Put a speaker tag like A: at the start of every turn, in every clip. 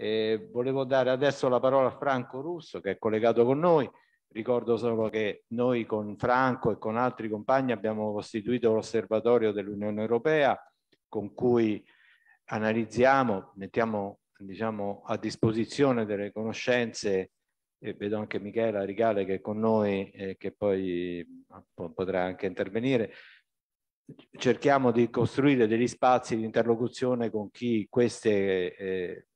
A: E volevo dare adesso la parola a Franco Russo che è collegato con noi. Ricordo solo che noi con Franco e con altri compagni abbiamo costituito l'osservatorio dell'Unione Europea con cui analizziamo, mettiamo diciamo, a disposizione delle conoscenze e vedo anche Michela Rigale che è con noi e eh, che poi potrà anche intervenire. Cerchiamo di costruire degli spazi di interlocuzione con chi queste eh,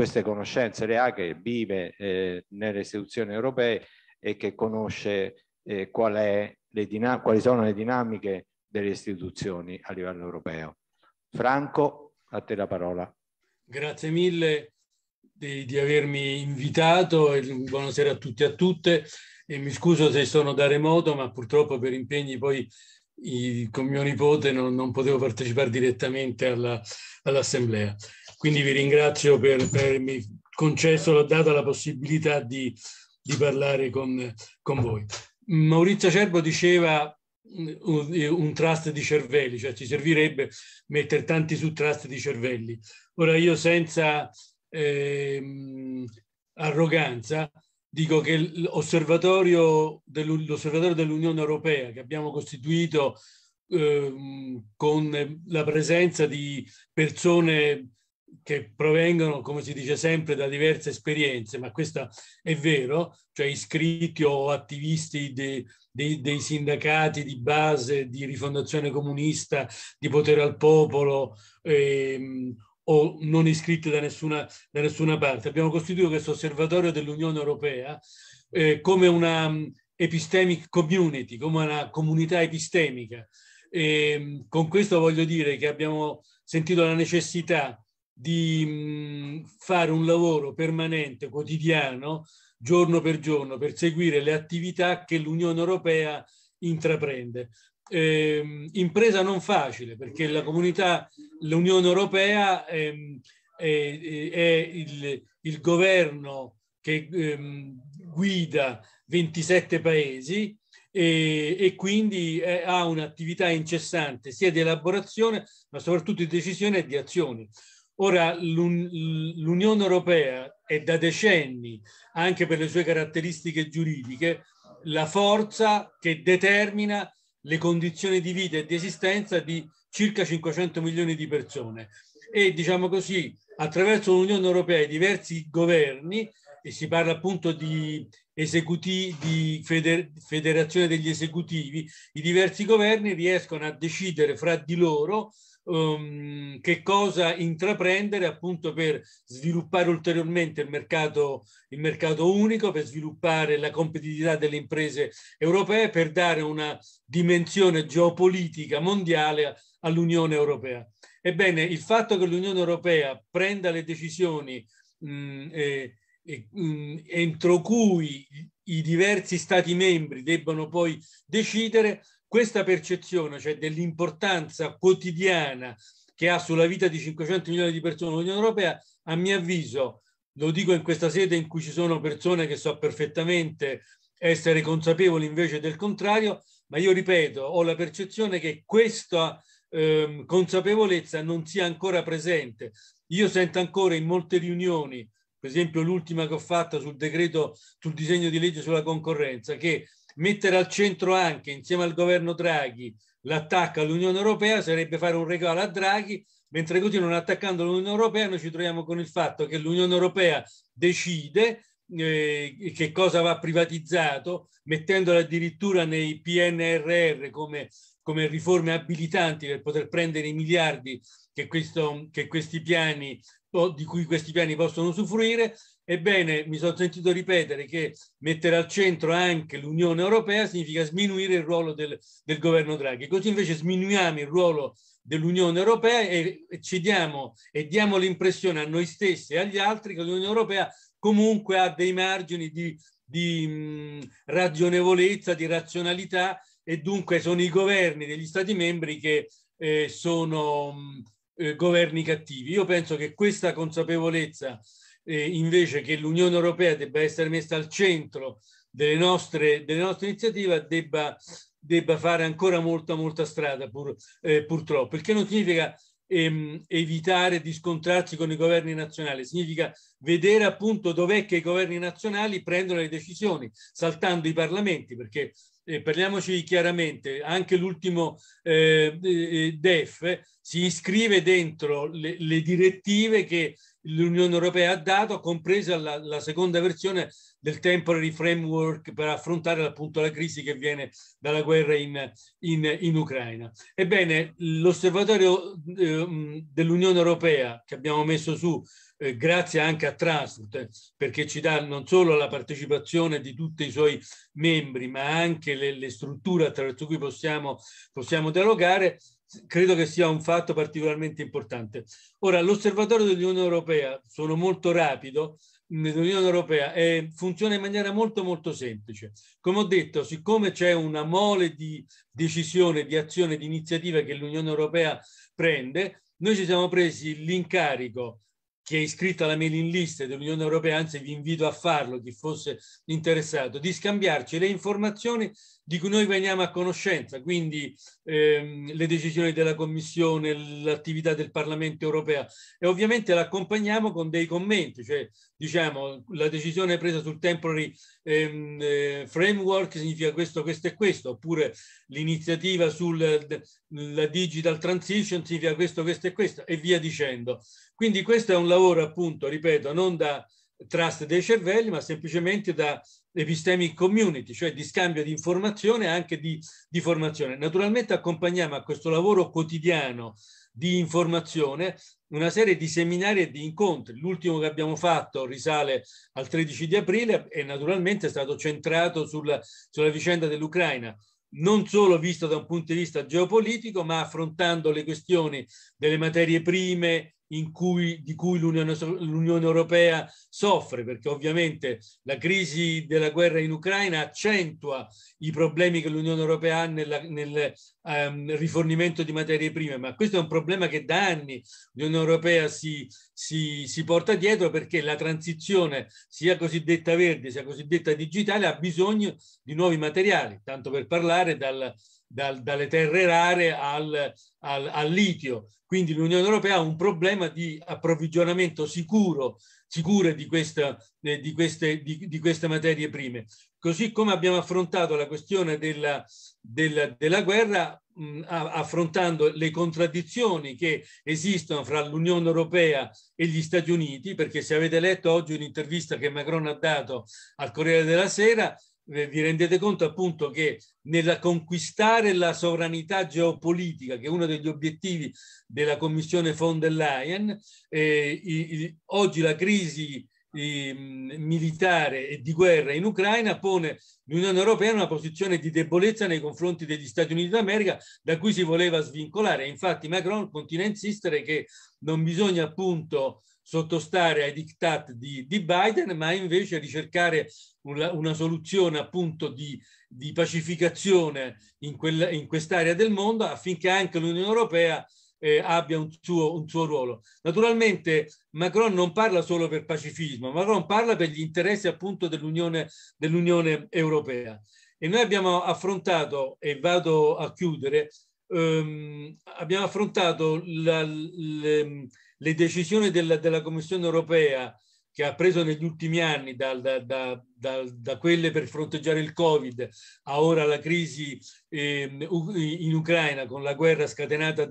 A: queste conoscenze le ha, che vive eh, nelle istituzioni europee e che conosce eh, qual è le quali sono le dinamiche delle istituzioni a livello europeo. Franco, a te la parola. Grazie mille di, di avermi invitato e buonasera a tutti e a tutte. E mi scuso se sono da remoto, ma purtroppo per impegni poi i, con mio nipote non, non, potevo partecipare direttamente alla, all'assemblea. Quindi vi ringrazio per, avermi concesso, data la possibilità di, di parlare con, con, voi. Maurizio Cerbo diceva mm, un, eh, un trust di cervelli, cioè ci servirebbe mettere tanti su trust di cervelli. Ora io senza eh, arroganza dico che l'osservatorio, dell'osservatorio dell'Unione Europea che abbiamo costituito ehm, con la presenza di persone che provengono, come si dice sempre, da diverse esperienze, ma questo è vero, cioè iscritti o attivisti de, de, dei sindacati di base, di rifondazione comunista, di potere al popolo, ehm, o non iscritte da nessuna, da nessuna parte. Abbiamo costituito questo osservatorio dell'Unione Europea eh, come una mm, epistemic community, come una comunità epistemica. E, ehm, con questo voglio dire che abbiamo sentito la necessità di mm, fare un lavoro permanente, quotidiano, giorno per giorno, per seguire le attività che l'Unione Europea intraprende eh, impresa non facile perché la comunità, l'Unione Europea eh, eh, è il, il, governo che ehm, guida 27 paesi e, e quindi è, ha un'attività incessante sia di elaborazione ma soprattutto di decisione e di azioni. Ora l'Unione Europea è da decenni, anche per le sue caratteristiche giuridiche, la forza che determina le condizioni di vita e di esistenza di circa 500 milioni di persone e diciamo così attraverso l'Unione Europea e diversi governi e si parla appunto di, esecutivi, di feder, federazione degli esecutivi, i diversi governi riescono a decidere fra di loro um, che cosa intraprendere appunto per sviluppare ulteriormente il mercato, il mercato unico, per sviluppare la competitività delle imprese europee, per dare una dimensione geopolitica mondiale all'Unione Europea. Ebbene, il fatto che l'Unione Europea prenda le decisioni mh, eh, eh, mh, entro cui i diversi Stati membri debbano poi decidere questa percezione, cioè dell'importanza quotidiana che ha sulla vita di 500 milioni di persone l'Unione Europea, a mio avviso, lo dico in questa sede in cui ci sono persone che so perfettamente essere consapevoli invece del contrario, ma io ripeto, ho la percezione che questa eh, consapevolezza non sia ancora presente. Io sento ancora in molte riunioni, per esempio l'ultima che ho fatto sul decreto, sul disegno di legge sulla concorrenza, che mettere al centro anche, insieme al governo Draghi, l'attacco all'Unione Europea sarebbe fare un regalo a Draghi, mentre continuano attaccando l'Unione Europea noi ci troviamo con il fatto che l'Unione Europea decide eh, che cosa va privatizzato, mettendola addirittura nei PNRR come, come riforme abilitanti per poter prendere i miliardi che, questo, che questi piani di cui questi piani possono usufruire Ebbene, mi sono sentito ripetere che mettere al centro anche l'Unione Europea significa sminuire il ruolo del, del governo Draghi. Così invece sminuiamo il ruolo dell'Unione Europea e, e ci diamo e diamo l'impressione a noi stessi e agli altri che l'Unione Europea comunque ha dei margini di, di mh, ragionevolezza, di razionalità e dunque sono i governi degli Stati membri che eh, sono mh, eh, governi cattivi. Io penso che questa consapevolezza eh, invece che l'Unione Europea debba essere messa al centro delle nostre, delle nostre iniziative, debba, debba, fare ancora molta, molta strada pur, eh, purtroppo, perché non significa ehm, evitare di scontrarsi con i governi nazionali, significa vedere appunto dov'è che i governi nazionali prendono le decisioni, saltando i parlamenti, perché eh, parliamoci chiaramente, anche l'ultimo eh, eh, eh, DEF si iscrive dentro le, le direttive che l'Unione Europea ha dato, compresa la, la, seconda versione del temporary framework per affrontare appunto la crisi che viene dalla guerra in, in, in Ucraina. Ebbene, l'osservatorio eh, dell'Unione Europea che abbiamo messo su eh, grazie anche a Trust eh, perché ci dà non solo la partecipazione di tutti i suoi membri ma anche le, le strutture attraverso cui possiamo, possiamo dialogare, credo che sia un fatto particolarmente importante. Ora, l'osservatorio dell'Unione Europea, sono molto rapido, dell'Unione Europea è, eh, funziona in maniera molto molto semplice. Come ho detto, siccome c'è una mole di decisione, di azione, di iniziativa che l'Unione Europea prende, noi ci siamo presi l'incarico chi è iscritto alla mailing list dell'Unione Europea, anzi vi invito a farlo, chi fosse interessato, di scambiarci le informazioni di cui noi veniamo a conoscenza, quindi ehm, le decisioni della Commissione, l'attività del Parlamento europeo e ovviamente l'accompagniamo con dei commenti, cioè diciamo la decisione presa sul temporary ehm, eh, framework significa questo, questo e questo, oppure l'iniziativa sulla digital transition significa questo, questo e questo e via dicendo. Quindi questo è un lavoro appunto, ripeto, non da trust dei cervelli, ma semplicemente da epistemic community, cioè di scambio di informazione e anche di, di formazione. Naturalmente accompagniamo a questo lavoro quotidiano di informazione una serie di seminari e di incontri. L'ultimo che abbiamo fatto risale al 13 di aprile e naturalmente è stato centrato sulla, sulla vicenda dell'Ucraina non solo visto da un punto di vista geopolitico, ma affrontando le questioni delle materie prime, cui, di cui l'Unione, l'Unione Europea soffre, perché ovviamente la crisi della guerra in Ucraina accentua i problemi che l'Unione Europea ha nella, nel ehm, rifornimento di materie prime, ma questo è un problema che da anni l'Unione Europea si, si, si porta dietro perché la transizione, sia cosiddetta verde, sia cosiddetta digitale, ha bisogno di nuovi materiali, tanto per parlare dal dal, dalle terre rare al, al, al, litio. Quindi l'Unione Europea ha un problema di approvvigionamento sicuro, sicuro di, questa, eh, di, queste, di, di, queste, materie prime. Così come abbiamo affrontato la questione della, della, della guerra, mh, affrontando le contraddizioni che esistono fra l'Unione Europea e gli Stati Uniti, perché se avete letto oggi un'intervista che Macron ha dato al Corriere della Sera, eh, vi rendete conto appunto che nella conquistare la sovranità geopolitica, che è uno degli obiettivi della Commissione von der Leyen, eh, i, i, oggi la crisi i, militare e di guerra in Ucraina pone l'Unione Europea in una posizione di debolezza nei confronti degli Stati Uniti d'America da cui si voleva svincolare. Infatti Macron continua a insistere che non bisogna appunto sottostare ai diktat di, di Biden, ma invece ricercare una, una soluzione appunto di, di pacificazione in, quel, in quest'area del mondo affinché anche l'Unione Europea eh, abbia un suo, un suo, ruolo. Naturalmente Macron non parla solo per pacifismo, Macron parla per gli interessi appunto dell'Unione, dell'Unione Europea. E noi abbiamo affrontato, e vado a chiudere, ehm, abbiamo affrontato la, le, le, decisioni della, della, Commissione europea che ha preso negli ultimi anni, da, da, da, da quelle per fronteggiare il Covid a ora la crisi ehm, in Ucraina con la guerra scatenata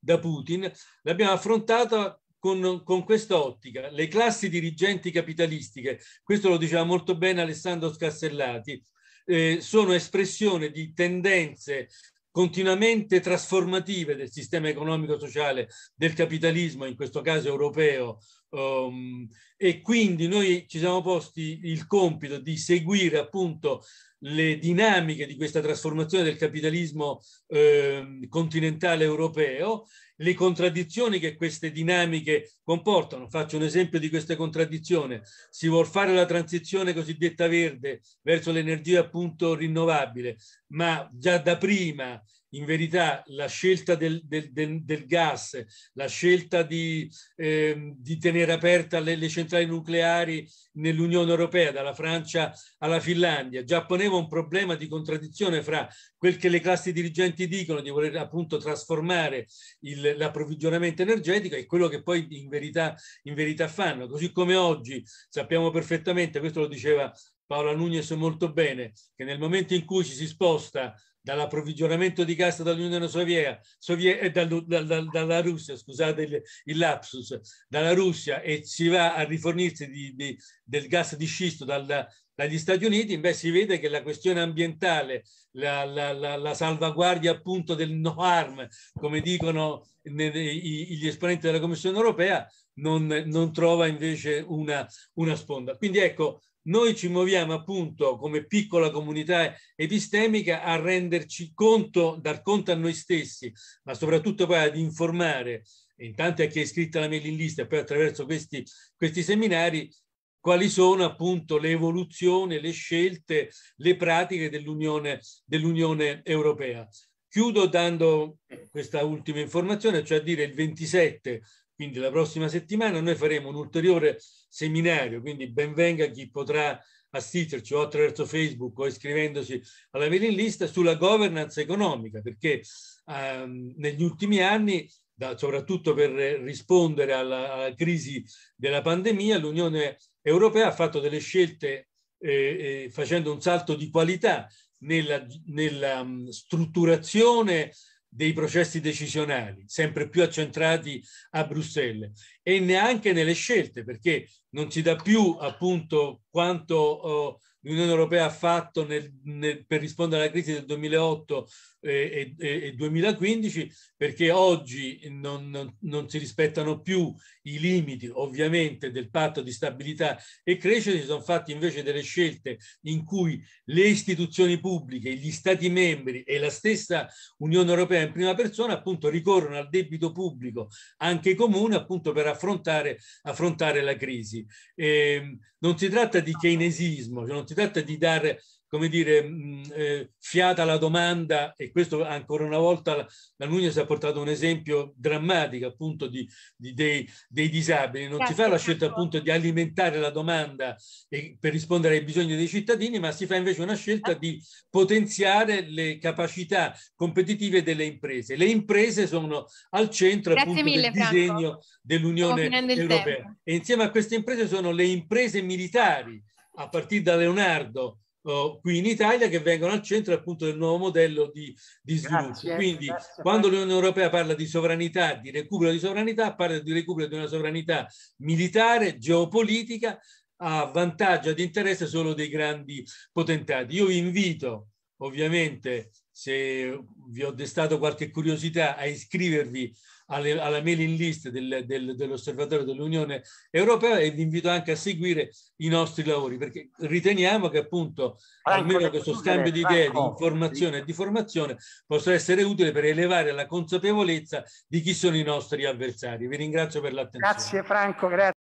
A: da Putin, l'abbiamo affrontata con, con quest'ottica, le classi dirigenti capitalistiche, questo lo diceva molto bene Alessandro Scassellati, eh, sono espressione di tendenze continuamente trasformative del sistema economico-sociale, del capitalismo, in questo caso europeo. Um, e quindi noi ci siamo posti il compito di seguire appunto le dinamiche di questa trasformazione del capitalismo eh, continentale europeo, le contraddizioni che queste dinamiche comportano. Faccio un esempio di questa contraddizione. Si vuole fare la transizione cosiddetta verde verso l'energia appunto rinnovabile, ma già da prima in verità la scelta del, del, del, del gas, la scelta di, eh, di tenere aperte le, le, centrali nucleari nell'Unione Europea, dalla Francia alla Finlandia, già poneva un problema di contraddizione fra quel che le classi dirigenti dicono di voler appunto trasformare il, l'approvvigionamento energetico e quello che poi in verità, in verità fanno. Così come oggi sappiamo perfettamente, questo lo diceva Paola Nunes molto bene, che nel momento in cui ci si sposta dall'approvvigionamento di gas dall'Unione Sovietica, Sovie, eh, dal, dal, dal, dalla Russia, scusate il, il, lapsus, dalla Russia e si va a rifornirsi di, di, del gas di scisto dagli Stati Uniti, beh, si vede che la questione ambientale, la, la, la, la salvaguardia appunto del no harm, come dicono gli esponenti della Commissione europea, non, non trova invece una, una sponda. Quindi ecco, noi ci muoviamo appunto come piccola comunità epistemica a renderci conto, dar conto a noi stessi, ma soprattutto poi ad informare, intanto a chi è iscritta alla mailing list e poi attraverso questi, questi seminari, quali sono appunto le evoluzioni, le scelte, le pratiche dell'Unione, dell'Unione Europea. Chiudo dando questa ultima informazione, cioè a dire il 27 quindi la prossima settimana noi faremo un ulteriore seminario, quindi benvenga chi potrà assisterci o attraverso Facebook o iscrivendosi alla mailing list sulla governance economica, perché ehm, negli ultimi anni, da, soprattutto per rispondere alla, alla, crisi della pandemia, l'Unione Europea ha fatto delle scelte eh, eh, facendo un salto di qualità nella, nella mm, strutturazione dei processi decisionali, sempre più accentrati a Bruxelles e neanche nelle scelte, perché non si dà più appunto quanto oh, l'Unione Europea ha fatto nel, nel, per rispondere alla crisi del 2008 eh, e, e, e 2015, perché oggi non, non, non, si rispettano più i limiti ovviamente del patto di stabilità e crescita, si sono fatte invece delle scelte in cui le istituzioni pubbliche, gli Stati membri e la stessa Unione Europea in prima persona appunto ricorrono al debito pubblico, anche comune, appunto per affrontare, affrontare la crisi. E, ehm, non si tratta di keynesismo, cioè non si si tratta di dare come dire, mm, eh, fiata alla domanda, e questo ancora una volta la, la Nunez ha portato un esempio drammatico appunto di, di, dei, dei, disabili, non Grazie, si certo, fa la scelta certo. appunto di alimentare la domanda e, per rispondere ai bisogni dei cittadini, ma si fa invece una scelta di potenziare le capacità competitive delle imprese. Le imprese sono al centro Grazie appunto mille, del Franco. disegno dell'Unione Europea e insieme a queste imprese sono le imprese militari a partire da Leonardo oh, qui in Italia che vengono al centro appunto del nuovo modello di, di sviluppo. Grazie, Quindi grazie. quando l'Unione Europea parla di sovranità, di recupero di sovranità, parla di recupero di una sovranità militare, geopolitica, a vantaggio, di interesse solo dei grandi potentati. Io vi invito ovviamente se vi ho destato qualche curiosità a iscrivervi alle, alla mailing list del, del, dell'Osservatorio dell'Unione Europea e vi invito anche a seguire i nostri lavori perché riteniamo che appunto almeno questo scambio di idee, di informazione e di formazione possa essere utile per elevare la consapevolezza di chi sono i nostri avversari. Vi ringrazio per l'attenzione. Grazie Franco, grazie.